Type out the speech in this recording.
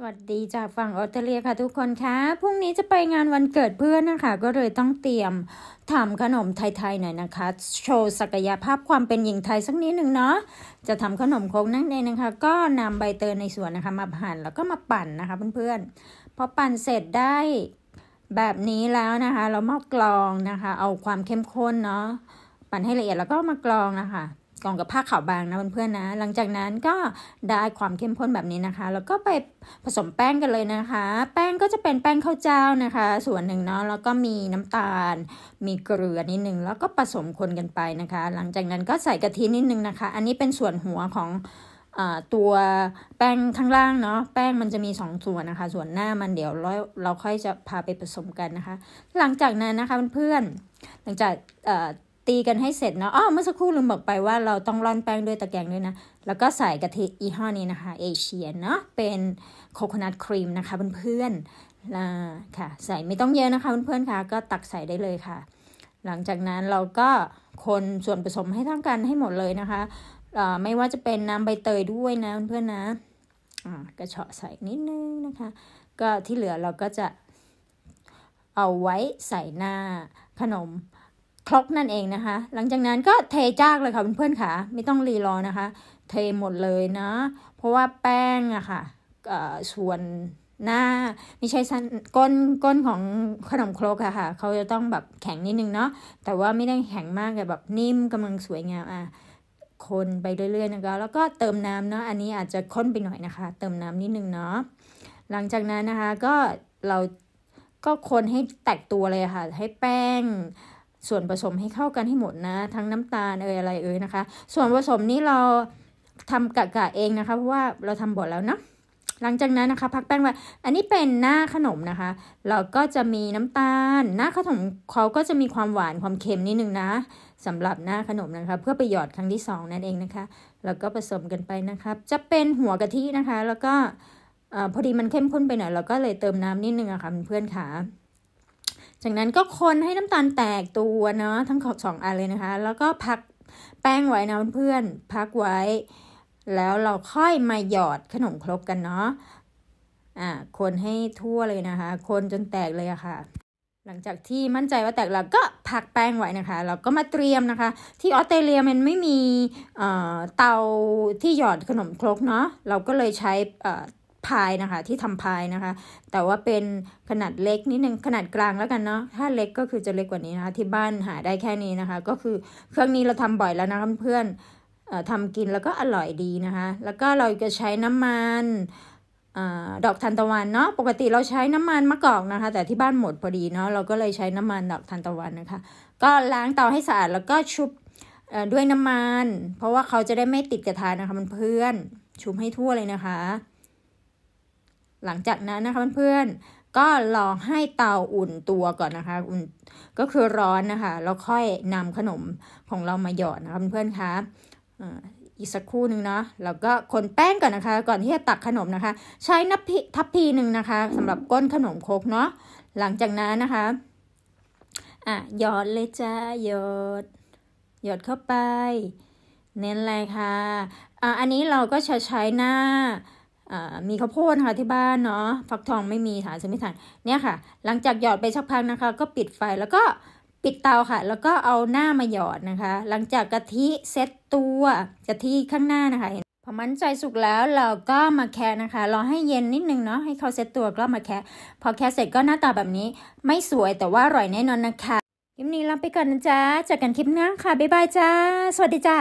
สวัสดีจากฝั่งออสเตรเลียค่ะ ทุกคนคะพรุ่งนี้จะไปงานวันเกิดเพื่อนนะคะก็เลยต้องเตรียมทำขนมไทยๆหน่อยนะคะ โชว์ศักยภาพความเป็นหญิงไทยสักนิดหนึ่งเนาะจะทำขนมโค้งนั่นเองนะคะ ก็นำใบเตยในสวนนะคะ มาหั่นแล้วก็มาปั่นนะคะเพื่อนๆพอปั่นเสร็จได้แบบนี้แล้วนะคะ เรามากรองนะคะ เอาความเข้มข้นเนาะปั่นให้ละเอียดแล้วก็มากรองนะคะกล่องกับผ้าขาวบางนะเพื่อนๆนะหลังจากนั้นก็ได้ความเข้มข้นแบบนี้นะคะแล้วก็ไปผสมแป้งกันเลยนะคะ แป้งก็จะเป็นแป้งข้าวเจ้านะคะ ส่วนหนึ่งเนาะแล้วก็มีน้ำตาล มีเกลือนิดนึงแล้วก็ผสมคนกันไปนะคะ หลังจากนั้นก็ใส่กะทินิดนึงนะคะ อันนี้เป็นส่วนหัวของตัวแป้งข้างล่างเนาะแป้งมันจะมี2สส่วนนะคะ ส่วนหน้ามันเดี๋ยวเราเราค่อยจะพาไปผสมกันนะคะ หลังจากนั้นนะคะเพื่อนๆหลังจากตีกันให้เสร็จเนาะอ๋อเมื่อสักครู่ลืมบอกไปว่าเราต้องร่อนแป้งด้วยตะแกรงด้วยนะ แล้วก็ใส่กะทิอีห้อนี้นะคะเอเชียเนาะ เป็นโคโคนัทครีมนะคะเพื่อนๆนะค่ะ ใส่ไม่ต้องเยอะนะคะเพื่อนๆ ค่ะ ก็ตักใส่ได้เลยค่ะ หลังจากนั้นเราก็คนส่วนผสมให้ทั้งกันให้หมดเลยนะคะ ไม่ว่าจะเป็นน้ำใบเตยด้วยนะเพื่อนๆ นะ กระเฉาะใส่นิดนึงนะคะ ก็ที่เหลือเราก็จะเอาไว้ใส่หน้าขนมคล็อกนั่นเองนะคะ หลังจากนั้นก็เทจากเลยค่ะเพื่อนๆค่ะไม่ต้องรีรอนะคะ เทหมดเลยนะเพราะว่าแป้งอะค่ะส่วนหน้าไม่ใช่สั้นก้นก้นของขนมครกอะค่ะเขาจะต้องแบบแข็งนิดนึงเนาะแต่ว่าไม่ได้แข็งมากแต่แบบนิ่มกำลังสวยงามอะคนไปเรื่อยๆนะคะแล้วก็เติมน้ำเนาะอันนี้อาจจะข้นไปหน่อยนะคะเติมน้ำนิดนึงเนาะหลังจากนั้นนะคะก็เราก็คนให้แตกตัวเลยค่ะให้แป้งส่วนผสมให้เข้ากันให้หมดนะ ทั้งน้ำตาลเอ่ยอะไรเอ่ยนะคะ ส่วนผสมนี้เราทำกะกะเองนะคะเพราะว่าเราทำบดแล้วเนาะหลังจากนั้นนะคะพักแป้งไว้อันนี้เป็นหน้าขนมนะคะ เราก็จะมีน้ำตาลหน้าขนมเขาก็จะมีความหวานความเค็มนิดนึงนะ สำหรับหน้าขนมนะคะเพื่อไปหยอดครั้งที่ 2 นั่นเองนะคะ แล้วก็ผสมกันไปนะครับ จะเป็นหัวกะทินะคะ แล้วก็พอดีมันเข้มข้นไปหน่อยเราก็เลยเติมน้ำนิดนึงอะคะ่ะเพื่อนขาจากนั้นก็คนให้น้ำตาลแตกตัวเนาะทั้งขอสองอันเลยนะคะ แล้วก็พักแป้งไว้นะเพื่อน พักไว้แล้วเราค่อยมาหยอดขนมครกกันเนาะอ่าคนให้ทั่วเลยนะคะ คนจนแตกเลยอะค่ะ หลังจากที่มั่นใจว่าแตกแล้วก็พักแป้งไว้นะคะ เราก็มาเตรียมนะคะ ที่ออสเตรเลียมันไม่มีเตาที่หยอดขนมครกเนาะเราก็เลยใช้อ่พายนะคะที่ทำพายนะคะ แต่ว่าเป็นขนาดเล็กนิดนึงขนาดกลางแล้วกันเนาะถ้าเล็กก็คือจะเล็กกว่านี้นะคะที่บ้านหาได้แค่นี้นะคะ ก็คือเครื่องนี้เราทำบ่อยแล้วนะเพื่อนทำกินแล้วก็อร่อยดีนะคะ แล้วก็เราจะใช้น้ำมันอดอกทานตะวันเนาะปกติเราใช้น้ำมันมะกอกนะคะ แต่ที่บ้านหมดพอดีเนาะเราก็เลยใช้น้ำมัน ดอกทานตะวันนะคะ ก็ล้างเตาให้สะอาดแล้วก็ชุบด้วยน้ำมันเพราะว่าเขาจะได้ไม่ติดกระทะนะคะมันเพื่อนชุบให้ทั่วเลยนะคะหลังจากนั้นนะคะเพื่อนๆก็ลองให้เตาอุ่นตัวก่อนนะคะอุ่นก็คือร้อนนะคะ แล้วค่อยนำขนมของเรามาหยอดนะคะเพื่อนๆคะอีกสักครู่หนึ่งเนาะแล้วก็คนแป้งก่อนนะคะ ก่อนที่จะตักขนมนะคะ ใช้นับทับพีหนึ่งนะคะ สำหรับก้นขนมครกเนาะหลังจากนั้นนะคะอ่ะหยอดเลยจ้าหยอดหยอดเข้าไป เน้นอะไรคะอ่ะ อันนี้เราก็จะใช้หน้ามีข้าวโพดค่ะที่บ้านเนาะฟักทองไม่มีฐาซื้อไม่ทานเนี่ยค่ะ หลังจากหยอดไปชักพักนะคะ ก็ปิดไฟแล้วก็ปิดเตาค่ะ แล้วก็เอาหน้ามาหยอดนะคะ หลังจากกะทิเซ็ตตัวกะทิข้างหน้านะคะพอมันใจสุกแล้วเราก็มาแคะนะคะรอให้เย็นนิดนึงเนาะให้เขาเซ็ตตัวก็มาแคะพอแคะเสร็จก็หน้าตาแบบนี้ ไม่สวยแต่ว่าอร่อยแน่นอนนะคะคลิปนี้ลาไปก่อนนะจ๊ะจากกันคลิปหน้าค่ะบ๊ายบายจ้าสวัสดีจ้า